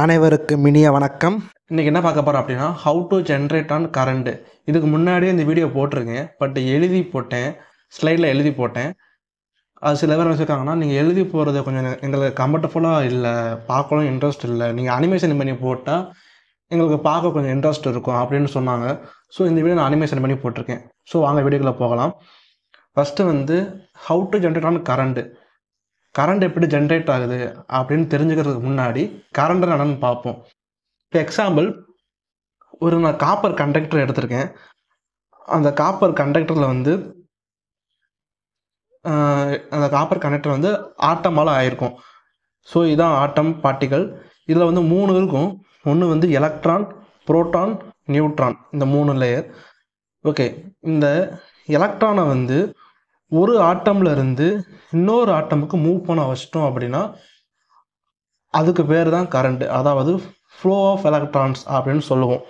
அனைவருக்கும் இனிய வணக்கம் இன்றைக்கி என்ன பார்க்க போகிறோம் அப்படின்னா how to generate an current இதுக்கு முன்னாடியே இந்த வீடியோ போட்டிருக்கேன் பட் எழுதி போட்டேன் ஸ்லைடில் எழுதி போட்டேன் அது சில பேர் வச்சுருக்காங்கன்னா நீங்கள் எழுதி போகிறது கொஞ்சம் எங்களுக்கு கம்ஃபர்டபுளாக இல்லை பார்க்கணும் இன்ட்ரெஸ்ட் இல்லை நீங்கள் அனிமேஷன் பண்ணி போட்டால் எங்களுக்கு பார்க்க கொஞ்சம் இன்ட்ரெஸ்ட் இருக்கும் அப்படின்னு சொன்னாங்க ஸோ இந்த வீடியோ நான் அனிமேஷன் பண்ணி போட்டிருக்கேன் ஸோ வாங்க வீடியோக்குள்ளே போகலாம் ஃபஸ்ட்டு வந்து how to generate an current current எப்படி ஜென்ரேட் ஆகுது அப்படின்னு தெரிஞ்சுக்கிறதுக்கு முன்னாடி கரண்ட் என்னன்னு பார்ப்போம் இப்போ எக்ஸாம்பிள் ஒரு நான் காப்பர் கண்டக்டர் எடுத்திருக்கேன் அந்த காப்பர் கண்டக்டரில் வந்து அந்த காப்பர் கண்டக்டர் வந்து ஆட்டமால் ஆயிருக்கும் ஸோ இதான் ஆட்டம் பார்ட்டிகள் இதில் வந்து மூணு இருக்கும் ஒன்று வந்து எலக்ட்ரான் புரோட்டான் நியூட்ரான் இந்த மூணு லேயர் ஓகே இந்த எலக்ட்ரானை வந்து ஒரு ஆட்டம்ல இருந்து இன்னொரு ஆட்டமுக்கு மூவ் பண்ண வச்சிட்டோம் அப்படின்னா அதுக்கு பேர் தான் கரண்ட் அதாவது ஃப்ளோ ஆஃப் எலக்ட்ரான்ஸ் அப்படின்னு சொல்லுவோம்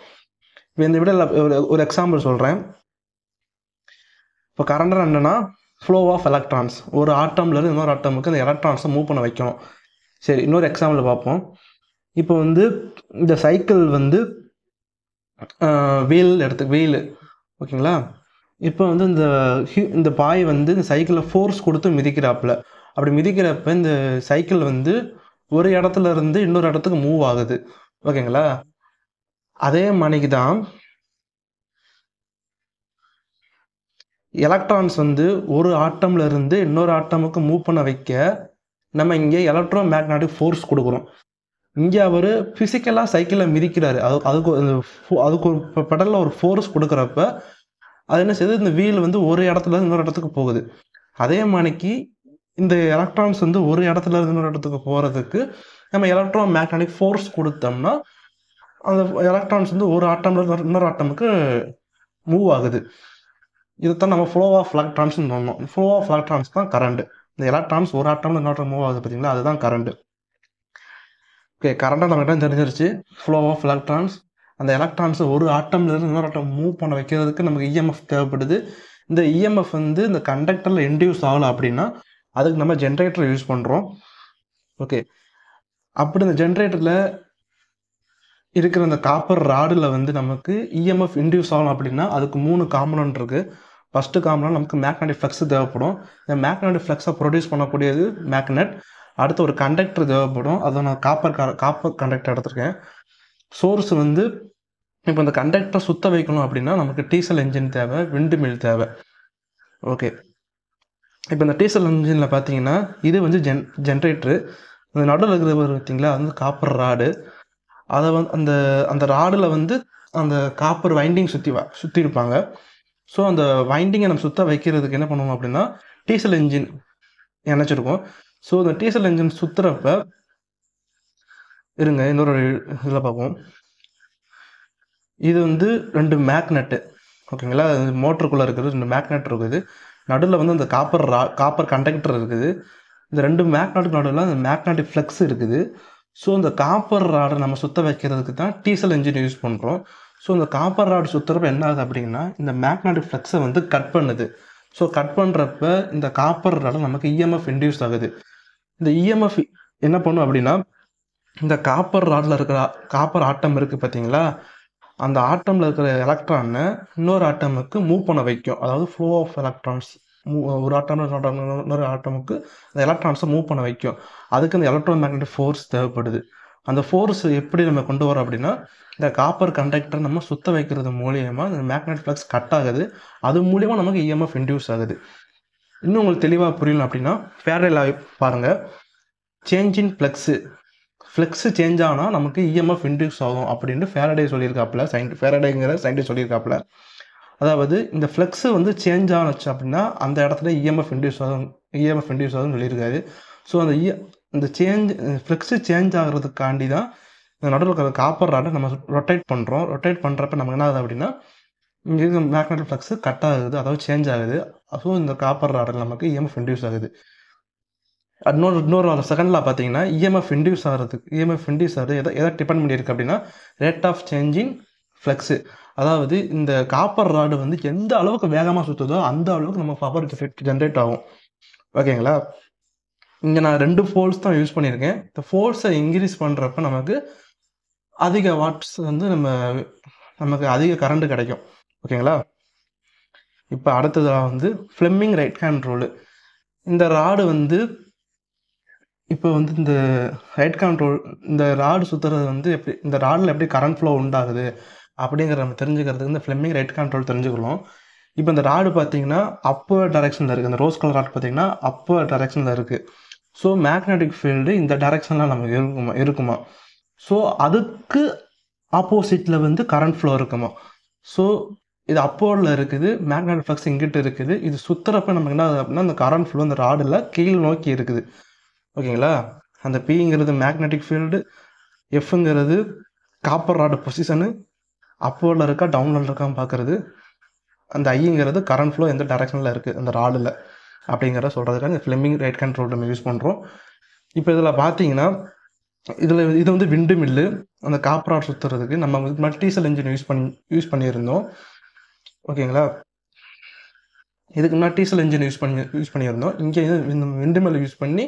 இப்போ இந்த விட ஒரு ஒரு எக்ஸாம்பிள் சொல்கிறேன் இப்போ கரண்ட் என்னன்னா ஃப்ளோ ஆஃப் எலக்ட்ரான்ஸ் ஒரு ஆட்டம்லேருந்து இன்னொரு ஆட்டமுக்கு அந்த எலக்ட்ரான்ஸை மூவ் பண்ண வைக்கணும் சரி இன்னொரு எக்ஸாம்பிள் பார்ப்போம் இப்போ வந்து இந்த சைக்கிள் வந்து வீல் எடுத்து வீல் ஓகேங்களா இப்போ வந்து இந்த ஹியூ இந்த பாய் வந்து இந்த சைக்கிளில் ஃபோர்ஸ் கொடுத்து மிதிக்கிறாப்புல அப்படி மிதிக்கிறப்ப இந்த சைக்கிள் வந்து ஒரு இடத்துல இருந்து இன்னொரு இடத்துக்கு மூவ் ஆகுது ஓகேங்களா அதே மணிக்கு தான் எலக்ட்ரான்ஸ் வந்து ஒரு ஆட்டம்ல இருந்து இன்னொரு ஆட்டமுக்கு மூவ் பண்ண வைக்க நம்ம இங்கே எலக்ட்ரோ மேக்னாட்டிக் ஃபோர்ஸ் கொடுக்குறோம் இங்கே அவர் ஃபிசிக்கலாக சைக்கிளை மிதிக்கிறாரு அது அதுக்கு அதுக்கு ஒரு பெடலில் ஒரு ஃபோர்ஸ் கொடுக்குறப்ப அது என்ன செய்யுது இந்த வீல் வந்து ஒரு இடத்துல இருந்து இன்னொரு இடத்துக்கு போகுது அதே மாதிரிக்கு இந்த எலக்ட்ரான்ஸ் வந்து ஒரு இடத்துல இருந்து இன்னொரு இடத்துக்கு போகிறதுக்கு நம்ம எலக்ட்ரோ மேக்னட்டிக் ஃபோர்ஸ் கொடுத்தோம்னா அந்த எலக்ட்ரான்ஸ் வந்து ஒரு ஆட்டம்ல இன்னொரு ஆட்டமுக்கு மூவ் ஆகுது இதைத்தான் நம்ம ஃப்ளோ ஆஃப் எலக்ட்ரான்ஸ் சொன்னோம் ஃப்ளோ ஆஃப் எலக்ட்ரான்ஸ் தான் கரண்ட் இந்த எலக்ட்ரான்ஸ் ஒரு ஆட்டம்ல இன்னொரு மூவ் ஆகுது பார்த்தீங்களா அதுதான் கரண்ட் ஓகே கரண்டாக கிட்ட தெரிஞ்சிருச்சு ஃப்ளோ ஆஃப் எலக்ட்ரான்ஸ் அந்த எலக்ட்ரான்ஸை ஒரு ஆட்டம்லேருந்து இன்னொரு ஆட்டம் மூவ் பண்ண வைக்கிறதுக்கு நமக்கு இஎம்எஃப் e தேவைப்படுது இந்த இஎம்எஃப் e வந்து இந்த கண்டக்டரில் இன்ட்யூஸ் ஆகலை அப்படின்னா அதுக்கு நம்ம ஜென்ரேட்டர் யூஸ் பண்ணுறோம் ஓகே அப்படி இந்த ஜென்ரேட்டரில் இருக்கிற அந்த காப்பர் ராடில் வந்து நமக்கு இஎம்எஃப் e இன்ட்யூஸ் ஆகணும் அப்படின்னா அதுக்கு மூணு காம்பனண்ட் இருக்குது ஃபஸ்ட்டு காம்பனண்ட் நமக்கு மேக்னடிக் ஃப்ளக்ஸ் தேவைப்படும் இந்த மேக்னடிக் ஃப்ளக்ஸை ப்ரொடியூஸ் பண்ணக்கூடியது மேக்னெட் அடுத்து ஒரு கண்டக்டர் தேவைப்படும் அதை நான் காப்பர் காப்பர் கண்டக்டர் எடுத்திருக்கேன் சோர்ஸ் வந்து இப்போ இந்த கண்டக்டரை சுத்த வைக்கணும் அப்படின்னா நமக்கு டீசல் என்ஜின் தேவை விண்டு மில் தேவை ஓகே இப்போ இந்த டீசல் என்ஜினில் பார்த்தீங்கன்னா இது வந்து ஜென் ஜென்ரேட்ரு இந்த நடுவில் இருக்கிற பார்த்தீங்களா அது வந்து காப்பர் ராடு அதை வந்து அந்த அந்த ராடில் வந்து அந்த காப்பர் வைண்டிங் சுற்றி வா சுற்றி இருப்பாங்க ஸோ அந்த வைண்டிங்கை நம்ம சுத்த வைக்கிறதுக்கு என்ன பண்ணுவோம் அப்படின்னா டீசல் இன்ஜின் நினச்சிருக்கோம் ஸோ அந்த டீசல் இன்ஜின் சுற்றுறப்ப இருங்க இன்னொரு இதில் பார்ப்போம் இது வந்து ரெண்டு மேக்னெட்டு ஓகேங்களா மோட்டருக்குள்ளே இருக்குது ரெண்டு மேக்னெட் இருக்குது நடுவில் வந்து அந்த காப்பர் ரா காப்பர் கண்டக்டர் இருக்குது இந்த ரெண்டு மேக்னெட்டுக்கு நடுவில் அந்த மேக்னெட்டிக் ஃப்ளெக்ஸ் இருக்குது ஸோ அந்த காப்பர் ராடை நம்ம சுத்த வைக்கிறதுக்கு தான் டீசல் இன்ஜின் யூஸ் பண்ணுறோம் ஸோ அந்த காப்பர் ராடு சுற்றுறப்ப என்ன ஆகுது அப்படின்னா இந்த மேக்னெட்டிக் ஃப்ளெக்ஸை வந்து கட் பண்ணுது ஸோ கட் பண்ணுறப்ப இந்த காப்பர் ராடை நமக்கு இஎம்எஃப் e இன்டியூஸ் ஆகுது இந்த இஎம்எஃப் e என்ன பண்ணும் அப்படின்னா இந்த காப்பர் ராட்ல இருக்கிற காப்பர் ஆட்டம் இருக்குது பார்த்தீங்களா அந்த ஆட்டமில் இருக்கிற எலக்ட்ரானை இன்னொரு ஆட்டமுக்கு மூவ் பண்ண வைக்கும் அதாவது ஃப்ளோ ஆஃப் எலக்ட்ரான்ஸ் ஒரு ஆட்டம் இன்னொரு ஆட்டமுக்கு அந்த எலக்ட்ரான்ஸை மூவ் பண்ண வைக்கும் அதுக்கு அந்த எலக்ட்ரோ மேக்னெட்டிக் ஃபோர்ஸ் தேவைப்படுது அந்த ஃபோர்ஸ் எப்படி நம்ம கொண்டு வரோம் அப்படின்னா இந்த காப்பர் கண்டக்டர் நம்ம சுத்த வைக்கிறது மூலியமா இந்த மேக்னெட் ஃப்ளக்ஸ் கட் ஆகுது அது மூலியமா நமக்கு இஎம்எஃப் e இன்டியூஸ் ஆகுது இன்னும் உங்களுக்கு தெளிவாக புரியணும் அப்படின்னா ஃபேரலாக பாருங்கள் சேஞ்சின் ஃப்ளக்ஸு ஃப்ளெக்ஸ் சேஞ்ச் ஆனால் நமக்கு இஎம்எஃப் e இன்ட்ரூஸ் ஆகும் அப்படின்ட்டு ஃபேரடே சொல்லியிருக்காப்புல சயின் ஃபேரடேங்கிற சயின்டிஸ்ட் சொல்லியிருக்காப்புல அதாவது இந்த ஃப்ளெக்ஸு வந்து சேஞ்ச் ஆனச்சு அப்படின்னா அந்த இடத்துல இஎம்எஃப் e இன்ட்ரியூஸ் ஆகும் இஎம்எஃப் e இன்ட்ரியூஸ் ஆகும்னு சொல்லியிருக்காரு ஸோ அந்த இந்த சேஞ்ச் ஃப்ளெக்ஸு சேஞ்ச் ஆகிறதுக்காண்டி தான் இந்த நடுவில் இருக்கிற காப்பர் ராட்டை நம்ம ரொட்டேட் பண்ணுறோம் ரொட்டேட் பண்ணுறப்ப நமக்கு என்ன ஆகுது அப்படின்னா இங்கே மேக்னெட்டிக் ஃப்ளக்ஸு கட் ஆகுது அதாவது சேஞ்ச் ஆகுது ஸோ இந்த காப்பர் ராட்டில் நமக்கு இஎம்எஃப் இன்ட்ரியூஸ் ஆகுது இன்னொரு இன்னொரு அந்த செகண்டில் பார்த்தீங்கன்னா இஎம்எஃப் இன்டியூஸ் ஆகிறதுக்கு இஎம்எஃப் இன்டியூஸ் ஆகிறது எதை எதை டிபெண்ட் பண்ணியிருக்கு அப்படின்னா ரேட் ஆஃப் சேஞ்சிங் ஃப்ளெக்ஸு அதாவது இந்த காப்பர் ராடு வந்து எந்த அளவுக்கு வேகமாக சுற்றுதோ அந்த அளவுக்கு நம்ம பவர் எஃபெக்ட் ஜென்ரேட் ஆகும் ஓகேங்களா இங்கே நான் ரெண்டு ஃபோல்ஸ் தான் யூஸ் பண்ணியிருக்கேன் இந்த ஃபோல்ஸை இன்க்ரீஸ் பண்ணுறப்ப நமக்கு அதிக வாட்ஸ் வந்து நம்ம நமக்கு அதிக கரண்ட் கிடைக்கும் ஓகேங்களா இப்போ அடுத்ததாக வந்து ஃப்ளெம்மிங் ரைட் ஹேண்ட் ரோலு இந்த ராடு வந்து இப்போ வந்து இந்த ஹெட் கண்ட்ரோல் இந்த ராடு சுற்றுறது வந்து எப்படி இந்த ராடில் எப்படி கரண்ட் ஃப்ளோ உண்டாகுது அப்படிங்கிற நம்ம தெரிஞ்சுக்கிறதுக்கு இந்த ஃப்ளெமிங் ரைட் கண்ட்ரோல் தெரிஞ்சுக்கலாம் இப்போ இந்த ராடு பார்த்தீங்கன்னா அப்பர் டைரெக்ஷனில் இருக்குது இந்த ரோஸ் கலர் ராட் பார்த்தீங்கன்னா அப்பர் டைரெக்ஷனில் இருக்குது ஸோ மேக்னெட்டிக் ஃபீல்டு இந்த டைரெக்ஷனில் நமக்கு இருக்குமா இருக்குமா ஸோ அதுக்கு ஆப்போசிட்டில் வந்து கரண்ட் ஃப்ளோ இருக்குமா ஸோ இது அப்போவில் இருக்குது மேக்னெட் ஃப்ளக்ஸ் இங்கிட்டு இருக்குது இது சுற்றுறப்ப நமக்கு என்ன ஆகுது அப்படின்னா இந்த கரண்ட் ஃப்ளோ அந்த ராடில் கீழ் நோக்கி இருக்குது ஓகேங்களா அந்த பிங்கிறது மேக்னெட்டிக் ஃபீல்டு எஃப்ங்கிறது காப்பர் ராடு பொசிஷனு அப்போவில் இருக்கா டவுனில் இருக்கான்னு பார்க்குறது அந்த ஐங்கிறது கரண்ட் ஃப்ளோ எந்த டைரக்ஷனில் இருக்குது அந்த ராடில் அப்படிங்கிறத சொல்கிறதுக்காக இந்த ஃபிளிமிங் ரைட் கண்ட்ரோல் நம்ம யூஸ் பண்ணுறோம் இப்போ இதில் பார்த்தீங்கன்னா இதில் இது வந்து விண்டு மில்லு அந்த காப்பராட் சுற்றுறதுக்கு நம்ம மல்டீசல் இன்ஜின் யூஸ் பண்ணி யூஸ் பண்ணியிருந்தோம் ஓகேங்களா இதுக்கு முன்னாடி டீசல் இன்ஜின் யூஸ் பண்ணி யூஸ் பண்ணியிருந்தோம் இங்கே விண்டு மில் யூஸ் பண்ணி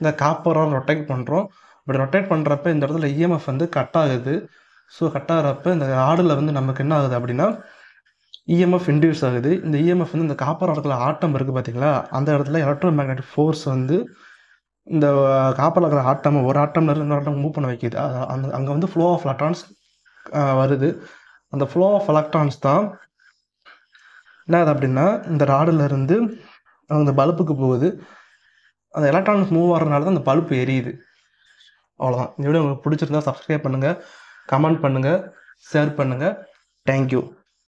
இந்த காப்பரால் ரொட்டேட் பண்ணுறோம் பட் ரொட்டேட் பண்ணுறப்ப இந்த இடத்துல இஎம்எஃப் e வந்து கட் ஆகுது ஸோ கட் ஆகிறப்ப இந்த ஆடில் வந்து நமக்கு என்ன ஆகுது அப்படின்னா இஎம்எஃப் e இன்டியூஸ் ஆகுது இந்த இஎம்எஃப் e வந்து இந்த காப்பர் ஆடத்தில் ஆட்டம் இருக்குது பார்த்தீங்களா அந்த இடத்துல எலக்ட்ரோ மேக்னெட்டிக் ஃபோர்ஸ் வந்து இந்த காப்பரில் இருக்கிற ஆட்டம் ஒரு ஆட்டம்ல இருந்து ஆட்டம் மூவ் பண்ண வைக்கிது அந்த அங்கே வந்து ஃப்ளோ ஆஃப் எலக்ட்ரான்ஸ் வருது அந்த ஃப்ளோ ஆஃப் எலக்ட்ரான்ஸ் தான் என்ன அது அப்படின்னா இந்த ராடில் இருந்து அந்த பல்புக்கு போகுது அந்த எலக்ட்ரானிக்ஸ் மூவ் ஆகிறதுனால தான் அந்த பல்ப்பு எரியுது அவ்வளோதான் இந்த வீடியோ உங்களுக்கு பிடிச்சிருந்தா சப்ஸ்கிரைப் பண்ணுங்கள் கமெண்ட் பண்ணுங்கள் ஷேர் பண்ணுங்கள் தேங்க்யூ